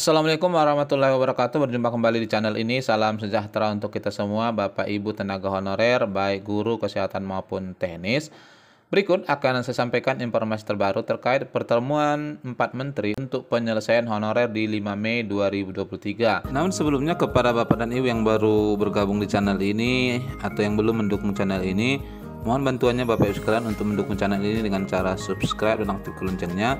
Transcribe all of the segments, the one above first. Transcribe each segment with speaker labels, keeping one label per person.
Speaker 1: Assalamualaikum warahmatullahi wabarakatuh. Berjumpa kembali di channel ini. Salam sejahtera untuk kita semua, Bapak Ibu tenaga honorer, baik guru kesehatan maupun teknis. Berikut akan saya sampaikan informasi terbaru terkait pertemuan 4 menteri untuk penyelesaian honorer di 5 Mei 2023. Namun sebelumnya kepada Bapak dan Ibu yang baru bergabung di channel ini atau yang belum mendukung channel ini, Mohon bantuannya Bapak Ibu sekalian untuk mendukung channel ini dengan cara subscribe dan aktifkan loncengnya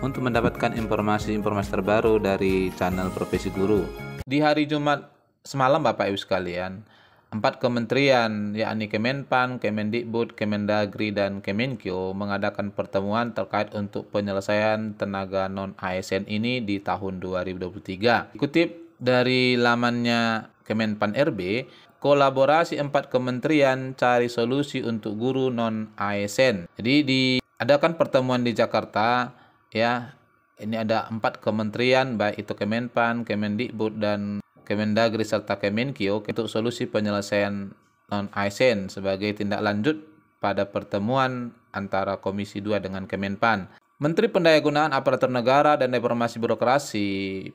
Speaker 1: untuk mendapatkan informasi-informasi terbaru dari channel Profesi Guru. Di hari Jumat semalam Bapak Ibu sekalian, empat kementerian yakni Kemenpan, Kemendikbud, Kemendagri dan Kemenkyu mengadakan pertemuan terkait untuk penyelesaian tenaga non ASN ini di tahun 2023. Kutip dari lamannya Kemenpan RB, kolaborasi empat kementerian cari solusi untuk guru non ASN. Jadi diadakan pertemuan di Jakarta ya. Ini ada empat kementerian baik itu Kemenpan, Kemendikbud dan Kemendagri serta Kemenkio untuk solusi penyelesaian non ASN sebagai tindak lanjut pada pertemuan antara Komisi 2 dengan Kemenpan. Menteri Pendayagunaan Aparatur Negara dan Reformasi Birokrasi,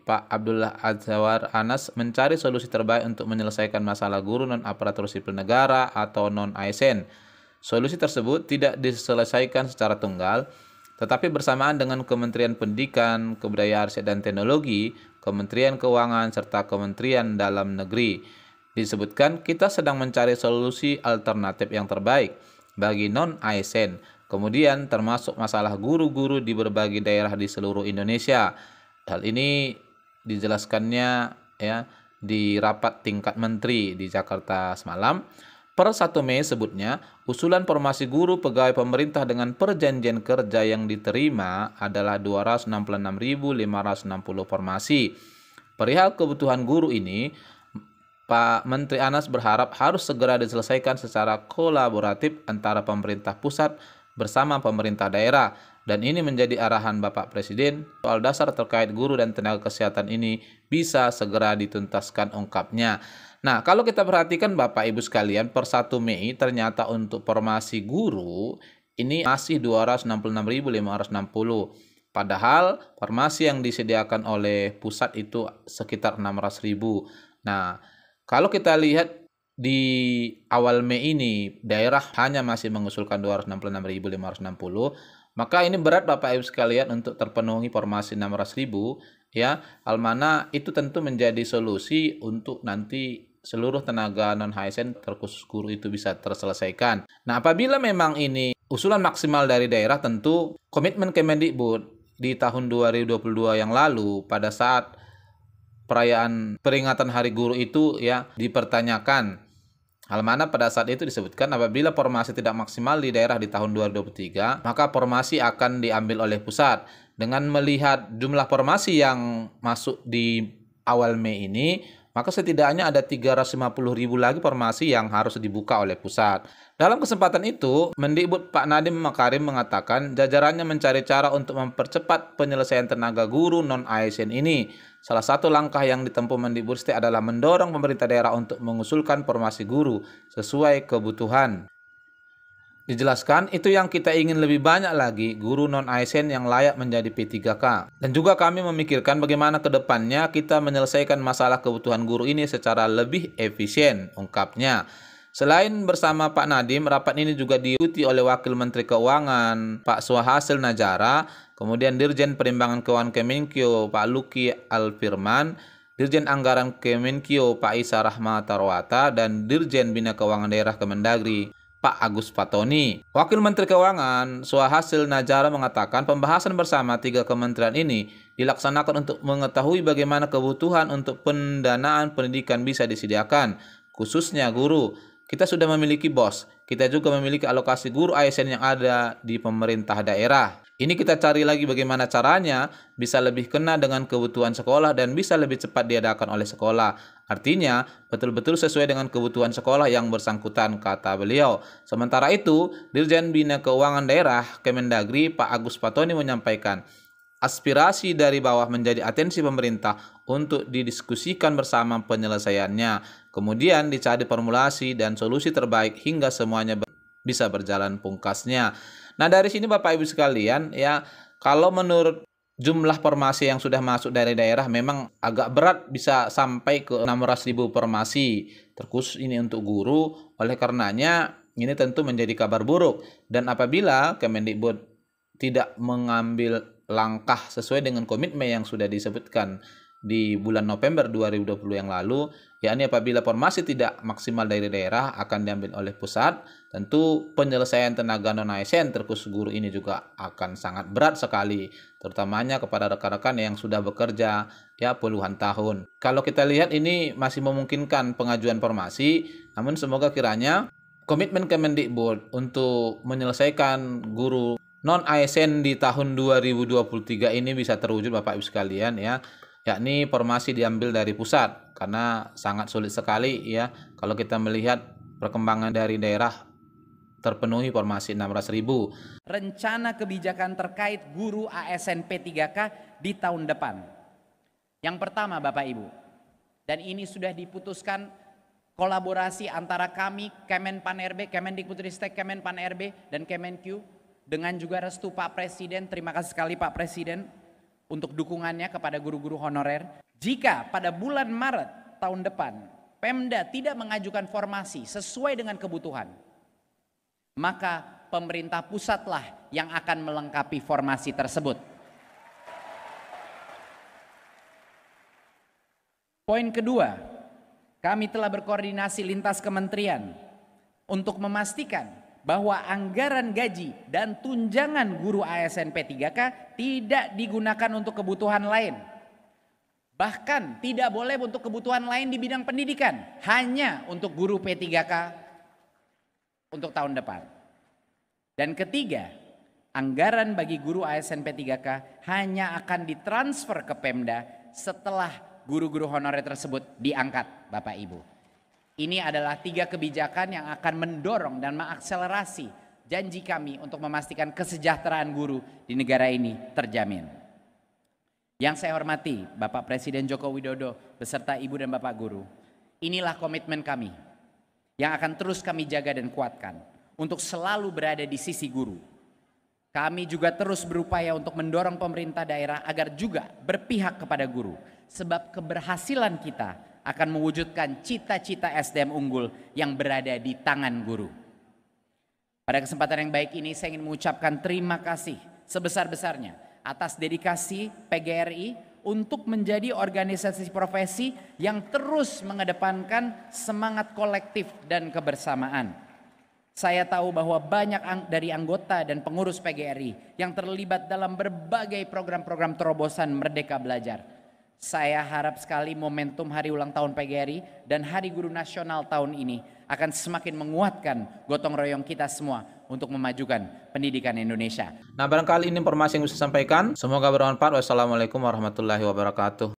Speaker 1: Pak Abdullah Azwar Anas mencari solusi terbaik untuk menyelesaikan masalah guru non aparatur sipil negara atau non ASN. Solusi tersebut tidak diselesaikan secara tunggal, tetapi bersamaan dengan Kementerian Pendidikan, Kebudayaan Riset dan Teknologi, Kementerian Keuangan serta Kementerian Dalam Negeri. Disebutkan kita sedang mencari solusi alternatif yang terbaik bagi non ASN Kemudian termasuk masalah guru-guru di berbagai daerah di seluruh Indonesia. Hal ini dijelaskannya ya di rapat tingkat menteri di Jakarta semalam. Per 1 Mei sebutnya, usulan formasi guru pegawai pemerintah dengan perjanjian kerja yang diterima adalah 266.560 formasi. Perihal kebutuhan guru ini, Pak Menteri Anas berharap harus segera diselesaikan secara kolaboratif antara pemerintah pusat bersama pemerintah daerah dan ini menjadi arahan Bapak Presiden soal dasar terkait guru dan tenaga kesehatan ini bisa segera dituntaskan ungkapnya. Nah, kalau kita perhatikan Bapak Ibu sekalian, per 1 Mei ternyata untuk formasi guru ini masih 266.560. Padahal formasi yang disediakan oleh pusat itu sekitar 600.000. Nah, kalau kita lihat di awal Mei ini daerah hanya masih mengusulkan 266.560 maka ini berat Bapak Ibu sekalian untuk terpenuhi formasi 600.000 ya. Almana itu tentu menjadi solusi untuk nanti seluruh tenaga non HSN terkhusus guru itu bisa terselesaikan. Nah, apabila memang ini usulan maksimal dari daerah tentu komitmen Kemendikbud di tahun 2022 yang lalu pada saat perayaan peringatan Hari Guru itu ya dipertanyakan Hal mana pada saat itu disebutkan apabila formasi tidak maksimal di daerah di tahun 2023, maka formasi akan diambil oleh pusat. Dengan melihat jumlah formasi yang masuk di awal Mei ini, maka setidaknya ada 350 ribu lagi formasi yang harus dibuka oleh pusat. Dalam kesempatan itu, Mendikbud Pak Nadiem Makarim mengatakan jajarannya mencari cara untuk mempercepat penyelesaian tenaga guru non-ASN ini. Salah satu langkah yang ditempuh Mendikbud adalah mendorong pemerintah daerah untuk mengusulkan formasi guru sesuai kebutuhan dijelaskan itu yang kita ingin lebih banyak lagi guru non ASN yang layak menjadi P3K dan juga kami memikirkan bagaimana ke depannya kita menyelesaikan masalah kebutuhan guru ini secara lebih efisien ungkapnya Selain bersama Pak Nadim, rapat ini juga diikuti oleh Wakil Menteri Keuangan Pak Suhasil Najara, kemudian Dirjen Perimbangan Keuangan Kemenkyu Pak Luki Alfirman, Dirjen Anggaran Kemenkyu Pak Isa Rahmatarwata dan Dirjen Bina Keuangan Daerah Kemendagri Pak Agus Fatoni. Wakil Menteri Keuangan Suhasil Najara mengatakan pembahasan bersama tiga kementerian ini dilaksanakan untuk mengetahui bagaimana kebutuhan untuk pendanaan pendidikan bisa disediakan, khususnya guru. Kita sudah memiliki bos, kita juga memiliki alokasi guru ASN yang ada di pemerintah daerah. Ini kita cari lagi bagaimana caranya bisa lebih kena dengan kebutuhan sekolah dan bisa lebih cepat diadakan oleh sekolah Artinya, betul-betul sesuai dengan kebutuhan sekolah yang bersangkutan, kata beliau. Sementara itu, Dirjen Bina Keuangan Daerah Kemendagri Pak Agus Patoni menyampaikan, aspirasi dari bawah menjadi atensi pemerintah untuk didiskusikan bersama penyelesaiannya. Kemudian dicari formulasi dan solusi terbaik hingga semuanya ber bisa berjalan pungkasnya. Nah, dari sini Bapak Ibu sekalian, ya kalau menurut jumlah formasi yang sudah masuk dari daerah memang agak berat bisa sampai ke ribu formasi terkhusus ini untuk guru oleh karenanya ini tentu menjadi kabar buruk dan apabila Kemendikbud tidak mengambil langkah sesuai dengan komitmen yang sudah disebutkan di bulan November 2020 yang lalu, yakni apabila formasi tidak maksimal dari daerah akan diambil oleh pusat, tentu penyelesaian tenaga non ASN terkhusus guru ini juga akan sangat berat sekali, terutamanya kepada rekan-rekan yang sudah bekerja ya puluhan tahun. Kalau kita lihat ini masih memungkinkan pengajuan formasi, namun semoga kiranya komitmen Kemendikbud untuk menyelesaikan guru non ASN di tahun 2023 ini bisa terwujud Bapak Ibu sekalian ya yakni formasi diambil dari pusat karena sangat sulit sekali ya kalau kita melihat perkembangan dari daerah terpenuhi formasi 600.000.
Speaker 2: Rencana kebijakan terkait guru ASN P3K di tahun depan. Yang pertama Bapak Ibu, dan ini sudah diputuskan kolaborasi antara kami Kemenpan RB, Kemendikbudristek, Kemenpan RB dan Kemenq dengan juga restu Pak Presiden. Terima kasih sekali Pak Presiden untuk dukungannya kepada guru-guru honorer. Jika pada bulan Maret tahun depan Pemda tidak mengajukan formasi sesuai dengan kebutuhan, maka pemerintah pusatlah yang akan melengkapi formasi tersebut. Poin kedua, kami telah berkoordinasi lintas kementerian untuk memastikan bahwa anggaran gaji dan tunjangan guru ASN P3K tidak digunakan untuk kebutuhan lain. Bahkan tidak boleh untuk kebutuhan lain di bidang pendidikan, hanya untuk guru P3K untuk tahun depan. Dan ketiga, anggaran bagi guru ASN P3K hanya akan ditransfer ke Pemda setelah guru-guru honorer tersebut diangkat Bapak Ibu. Ini adalah tiga kebijakan yang akan mendorong dan mengakselerasi janji kami untuk memastikan kesejahteraan guru di negara ini terjamin. Yang saya hormati Bapak Presiden Joko Widodo beserta Ibu dan Bapak Guru, inilah komitmen kami yang akan terus kami jaga dan kuatkan untuk selalu berada di sisi guru. Kami juga terus berupaya untuk mendorong pemerintah daerah agar juga berpihak kepada guru sebab keberhasilan kita akan mewujudkan cita-cita SDM unggul yang berada di tangan guru. Pada kesempatan yang baik ini saya ingin mengucapkan terima kasih sebesar-besarnya atas dedikasi PGRI untuk menjadi organisasi profesi yang terus mengedepankan semangat kolektif dan kebersamaan. Saya tahu bahwa banyak dari anggota dan pengurus PGRI yang terlibat dalam berbagai program-program terobosan Merdeka Belajar saya harap sekali momentum hari ulang tahun PGRI dan Hari Guru Nasional tahun ini akan semakin menguatkan gotong royong kita semua untuk memajukan pendidikan Indonesia.
Speaker 1: Nah barangkali ini informasi yang bisa saya sampaikan. Semoga bermanfaat. Wassalamualaikum warahmatullahi wabarakatuh.